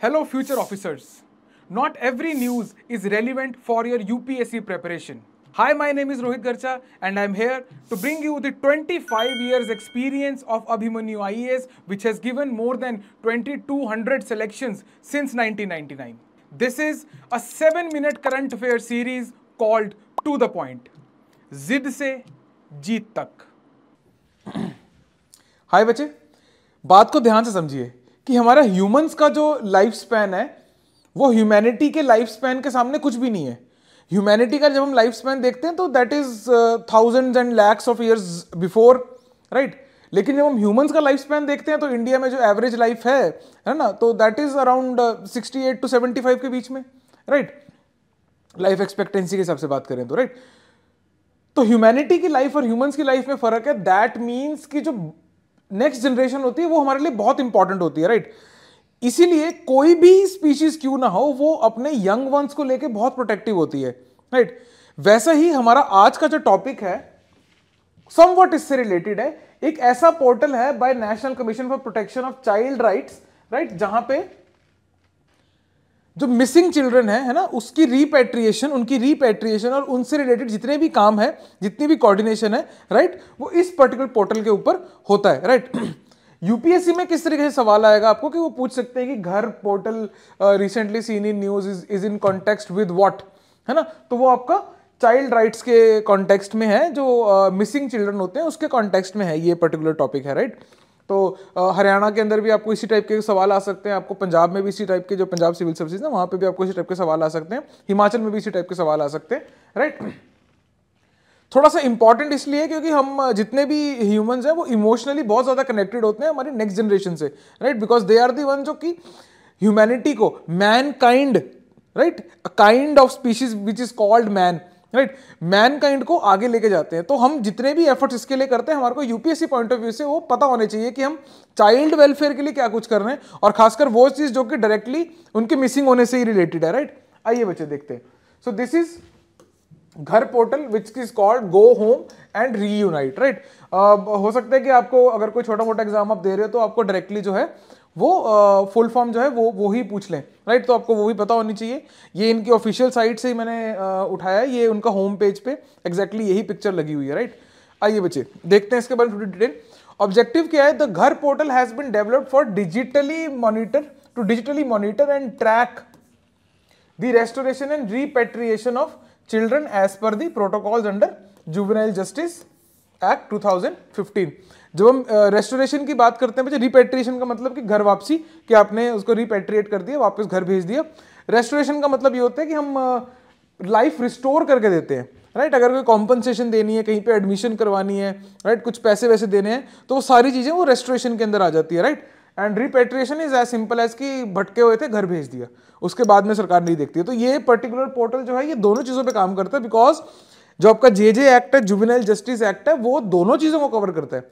Hello future officers. Not every news is relevant for your UPSC preparation. Hi, my name is Rohit Garcha and I'm here to bring you the 25 years experience of Abhimanyu IAS which has given more than 2200 selections since 1999. This is a 7 minute current affair series called To the Point. जिद से जीत तक हाय बच्चे बात को ध्यान से समझिए कि हमारा ह्यूमंस का जो लाइफ स्पैन है वो ह्यूमैनिटी के लाइफ स्पैन के सामने कुछ भी नहीं है ह्यूमैनिटी का जब हम लाइफ स्पैन देखते हैं तो that is thousands and lakhs of years before right लेकिन जब हम ह्यूमंस का लाइफ स्पैन देखते हैं तो इंडिया में जो एवरेज लाइफ है है ना तो that is around sixty eight to seventy five के बीच में राइट लाइफ एक्सपेक्टेंसी के हिसाब से बात करें तो राइट right? तो ह्यूमैनिटी की लाइफ और ह्यूमंस की लाइफ में फर्क है दैट मीन्स कि जो नेक्स्ट जनरेशन होती है वो हमारे लिए बहुत इंपॉर्टेंट होती है राइट इसीलिए कोई भी स्पीशीज क्यों ना हो वो अपने यंग वंस को लेके बहुत प्रोटेक्टिव होती है राइट वैसा ही हमारा आज का जो टॉपिक है सम वट इससे रिलेटेड है एक ऐसा पोर्टल है by National Commission for protection of child Rights right जहां पे जो मिसिंग चिल्ड्रन है है ना उसकी रिपेट्रिएशन उनकी रिपेट्रिएशन और उनसे रिलेटेड जितने भी काम है जितनी भी कोऑर्डिनेशन है राइट वो इस पर्टिकुलर पोर्टल के ऊपर होता है राइट यूपीएससी में किस तरीके से सवाल आएगा आपको कि वो पूछ सकते हैं कि GHAR portal recently seen in news is is in context with what है ना तो वो आपका चाइल्ड राइट्स के कॉन्टेक्स्ट में है जो मिसिंग uh, चिल्ड्रन होते हैं उसके कॉन्टेक्स्ट में है ये पर्टिकुलर टॉपिक है राइट right? तो हरियाणा के अंदर भी आपको इसी टाइप के सवाल आ सकते हैं आपको पंजाब में भी इसी टाइप के जो पंजाब सिविल सर्विस ना वहाँ पर भी आपको इसी टाइप के सवाल आ सकते हैं हिमाचल में भी इसी टाइप के सवाल आ सकते हैं राइट थोड़ा सा इंपॉर्टेंट इसलिए क्योंकि हम जितने भी ह्यूमंस हैं वो इमोशनली बहुत ज़्यादा कनेक्टेड होते हैं हमारी नेक्स्ट जनरेशन से right because they are the one जो कि ह्यूमैनिटी को man kind right kind of species which is called man right mankind को आगे लेके जाते हैं तो हम जितने भी एफर्ट्स इसके लिए करते हैं हमारे को यूपीएससी पॉइंट ऑफ व्यू से वो पता होने चाहिए कि हम चाइल्ड वेलफेयर के लिए क्या कुछ कर रहे हैं और खासकर वो चीज़ जो कि डायरेक्टली उनके मिसिंग होने से ही रिलेटेड है राइट आइए बच्चे देखते हैं so this is GHAR portal which is called go home and re right हो सकता है कि आपको अगर कोई छोटा मोटा एग्जाम आप दे रहे हो तो आपको डायरेक्टली जो है वो फुल फॉर्म जो है वो वो ही पूछ लें राइट तो आपको वो भी पता होनी चाहिए ये इनकी ऑफिशियल साइट से ही मैंने आ, उठाया ये उनका होम पेज पे एग्जैक्टली exactly यही पिक्चर लगी हुई है राइट आइए बच्चे देखते हैं इसके बारे में डिटेल ऑब्जेक्टिव क्या है the GHAR portal has been developed for digitally monitor to digitally monitor and track the restoration and repatriation of children as per the protocols under juvenile justice act 2015 जब हम रेस्टोरेशन की बात करते हैं रिपेट्रिएशन का मतलब कि घर वापसी कि आपने उसको रिपेट्रिएट कर दिया वापस घर भेज दिया रेस्टोरेशन का मतलब ये होता है कि हम लाइफ रिस्टोर करके देते हैं राइट अगर कोई कॉम्पनसेशन देनी है कहीं पे एडमिशन करवानी है राइट कुछ पैसे वैसे देने हैं तो वो सारी चीज़ें वो रेस्टोरेशन के अंदर आ जाती है right and repatriation is as simple as कि भटके हुए थे घर भेज दिया उसके बाद में सरकार नहीं देखती है तो ये पर्टिकुलर पोर्टल जो है ये दोनों चीज़ों पर काम करता है बिकॉज जो आपका जे जे एक्ट है जुबिनाइल जस्टिस एक्ट है वो दोनों चीज़ों को कवर करता है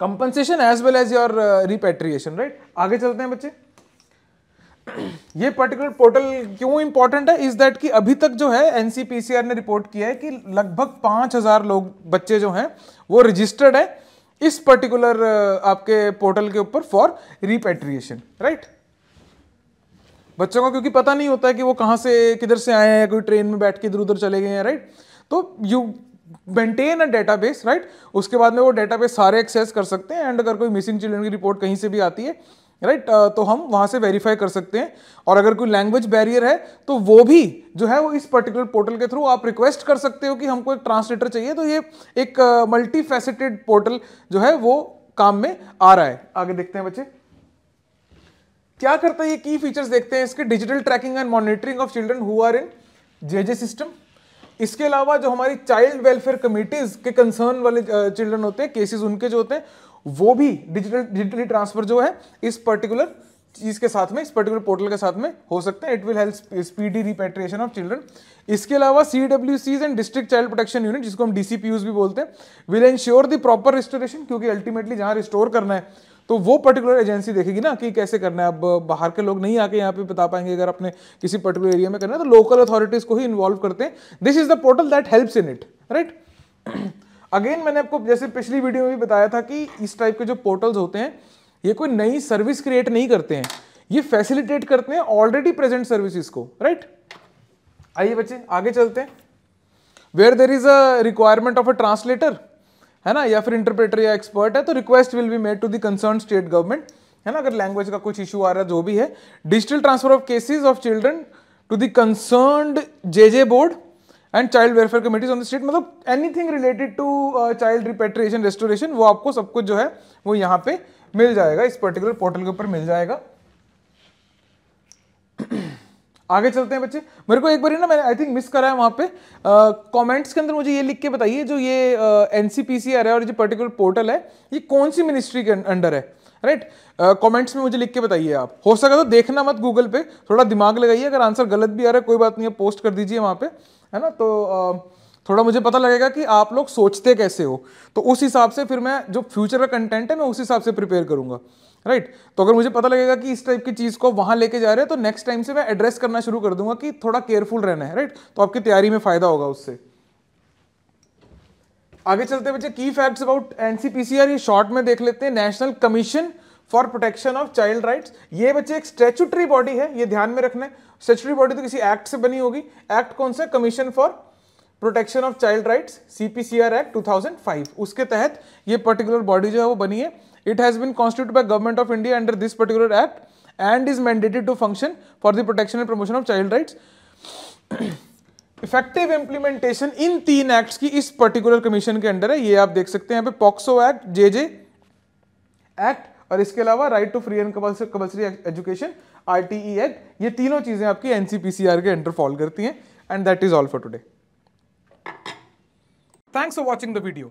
compensation as well as your repatriation right आगे चलते हैं बच्चे ये पर्टिकुलर पोर्टल क्यों इंपॉर्टेंट है इज दैट कि अभी तक जो है एनसीपीसीआर ने रिपोर्ट किया है कि लगभग पांच हजार लोग बच्चे जो हैं वो रजिस्टर्ड है इस पर्टिकुलर uh, आपके पोर्टल के ऊपर फॉर रिपेट्रिएशन राइट बच्चों को क्योंकि पता नहीं होता है कि वो कहाँ से किधर से आए हैं कोई ट्रेन में बैठ के इधर उधर चले गए हैं राइट तो you maintain a database right उसके बाद में वो डेटा बेस सारे एक्सेस कर सकते हैं एंड अगर कोई मिसिंग चिल्ड्रन की रिपोर्ट कहीं से भी आती है राइट right? तो हम वहाँ से वेरीफाई कर सकते हैं और अगर कोई लैंग्वेज बैरियर है तो वो भी जो है वो इस पर्टिकुलर पोर्टल के थ्रू आप रिक्वेस्ट कर सकते हो कि हमको एक ट्रांसलेटर चाहिए तो ये एक मल्टी फेसेटेड पोर्टल जो है वो काम में आ रहा है आगे देखते हैं बच्चे क्या करता है ये की फीचर्स देखते हैं इसके digital tracking and monitoring of children who are in JJ system इसके अलावा जो हमारी चाइल्ड वेलफेयर कमिटीज के कंसर्न वाले चिल्ड्रन होते हैं केसेस उनके जो होते हैं वो भी डिजिटल डिजिटली ट्रांसफर जो है इस पर्टिकुलर चीज के साथ में इस पर्टिकुलर पोर्टल के साथ में हो सकते हैं it will help speedy repatriation of children इसके अलावा C W Cs and district child protection unit जिसको हम डीसीपीयूज भी बोलते हैं will ensure the proper restoration क्योंकि अल्टीमेटली जहां रिस्टोर करना है तो वो पर्टिकुलर एजेंसी देखेगी ना कि कैसे करना है अब बाहर के लोग नहीं आके यहाँ पे बता पाएंगे अगर अपने किसी पर्टिकुलर एरिया में करना है तो लोकल अथॉरिटीज को ही इन्वॉल्व करते हैं this is the portal that helps in it right again मैंने आपको जैसे पिछली वीडियो में भी बताया था कि इस टाइप के जो पोर्टल्स होते हैं ये कोई नई सर्विस क्रिएट नहीं करते हैं ये फैसिलिटेट करते हैं ऑलरेडी प्रेजेंट सर्विसेज को राइट आइए बच्चे आगे चलते हैं where there is a requirement of a translator है ना या फिर इंटरप्रेटर या एक्सपर्ट है तो request will be made to the concern state government है ना अगर लैंग्वेज का कुछ इशू आ रहा है जो भी है digital transfer of cases of children to the concern J J board and child welfare committees on the state मतलब anything related to child repatriation restoration वो आपको सब कुछ जो है वो यहाँ पे मिल जाएगा इस पर्टिकुलर पोर्टल के ऊपर मिल जाएगा आगे चलते हैं बच्चे मेरे को एक बार ना मैंने आई थिंक मिस करा है वहाँ पे कमेंट्स के अंदर मुझे ये लिख के बताइए जो ये एन सी रहा है और जो पर्टिकुलर पोर्टल है ये कौन सी मिनिस्ट्री के अंडर है राइट कमेंट्स uh, में मुझे लिख के बताइए आप हो सका तो देखना मत गूगल पे थोड़ा दिमाग लगाइए अगर आंसर गलत भी आ रहा है कोई बात नहीं है पोस्ट कर दीजिए वहाँ पे है ना तो uh, थोड़ा मुझे पता लगेगा कि आप लोग सोचते कैसे हो तो उस हिसाब से फिर मैं जो फ्यूचर का कंटेंट है मैं उस हिसाब से प्रिपेयर करूंगा राइट right? तो अगर मुझे पता लगेगा कि इस टाइप की चीज़ को वहां लेके जा रहे हैं तो नेक्स्ट टाइम से मैं एड्रेस करना शुरू कर दूंगा कि थोड़ा केयरफुल रहना है राइट right? तो आपकी तैयारी में फायदा होगा उससे आगे चलते बच्चे की फैक्ट्स अबाउट एनसीपीसीआर ये शॉर्ट में देख लेते हैं National Commission for protection of child Rights ये बच्चे एक स्टेचुटरी बॉडी है ये ध्यान में रखना है स्टेचुटरी बॉडी तो किसी एक्ट से बनी होगी एक्ट कौन सा commission for protection of child rights CPCR act 2005 उसके तहत ये पर्टिकुलर बॉडी जो है वो बनी है it has been constituted by government of india under this particular act and is mandated to function for the protection and promotion of child rights effective implementation इन तीन एक्ट्स की इस पर्टिकुलर कमीशन के अंडर है ये आप देख सकते हैं पे POCSO act J J act और इसके अलावा right to free and compulsory education RTE act ये तीनों चीजें आपकी एनसीपीसीआर के अंडर फॉल करती हैं and that is all for today thanks for watching the video